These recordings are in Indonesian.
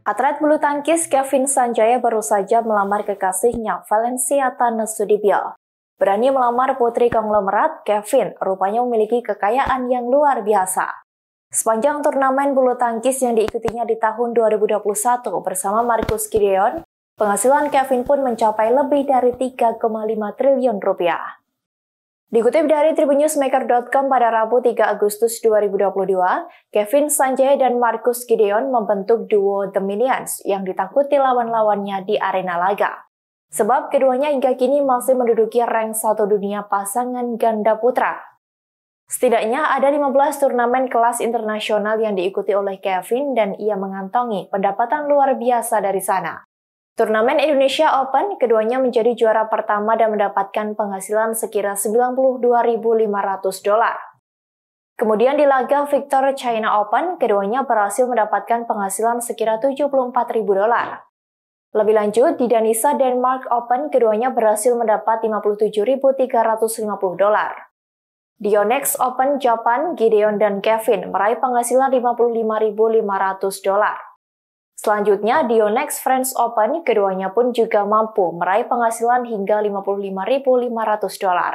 Atlet bulu tangkis Kevin Sanjaya baru saja melamar kekasihnya Valencia Tanusudibio. Berani melamar putri konglomerat, Kevin rupanya memiliki kekayaan yang luar biasa. Sepanjang turnamen bulu tangkis yang diikutinya di tahun 2021 bersama Marcus Gideon, penghasilan Kevin pun mencapai lebih dari 3,5 triliun rupiah. Dikutip dari tribunewsmaker.com pada Rabu 3 Agustus 2022, Kevin Sanjay dan Marcus Gideon membentuk duo The Minions yang ditakuti lawan-lawannya di arena laga. Sebab keduanya hingga kini masih menduduki rank satu dunia pasangan ganda putra. Setidaknya ada 15 turnamen kelas internasional yang diikuti oleh Kevin dan ia mengantongi pendapatan luar biasa dari sana. Turnamen Indonesia Open, keduanya menjadi juara pertama dan mendapatkan penghasilan sekira 92.500 dolar. Kemudian di laga Victor China Open, keduanya berhasil mendapatkan penghasilan sekira 74.000 dolar. Lebih lanjut, di Danisa Denmark Open, keduanya berhasil mendapat 57.350 dolar. Di Onyx Open Japan, Gideon dan Kevin meraih penghasilan 55.500 dolar. Selanjutnya, di Yonex Friends Open, keduanya pun juga mampu meraih penghasilan hingga 55.500 dolar.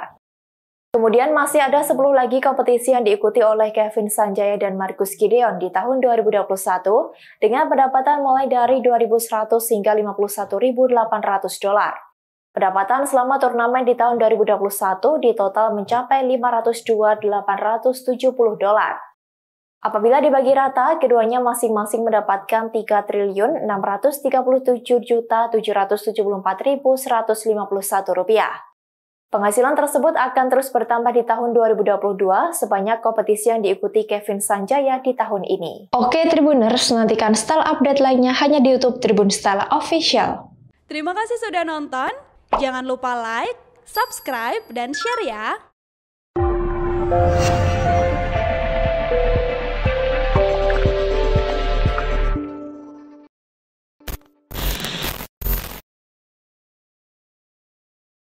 Kemudian masih ada 10 lagi kompetisi yang diikuti oleh Kevin Sanjaya dan Marcus Gideon di tahun 2021 dengan pendapatan mulai dari 2.100 hingga 51.800 dolar. Pendapatan selama turnamen di tahun 2021 di total mencapai 502.870 dolar. Apabila dibagi rata, keduanya masing-masing mendapatkan 3 triliun 637 juta 774.151 rupiah. Penghasilan tersebut akan terus bertambah di tahun 2022 sebanyak kompetisi yang diikuti Kevin Sanjaya di tahun ini. Oke Tribuners, nantikan style update lainnya hanya di YouTube Tribun Style Official. Terima kasih sudah nonton. Jangan lupa like, subscribe, dan share ya.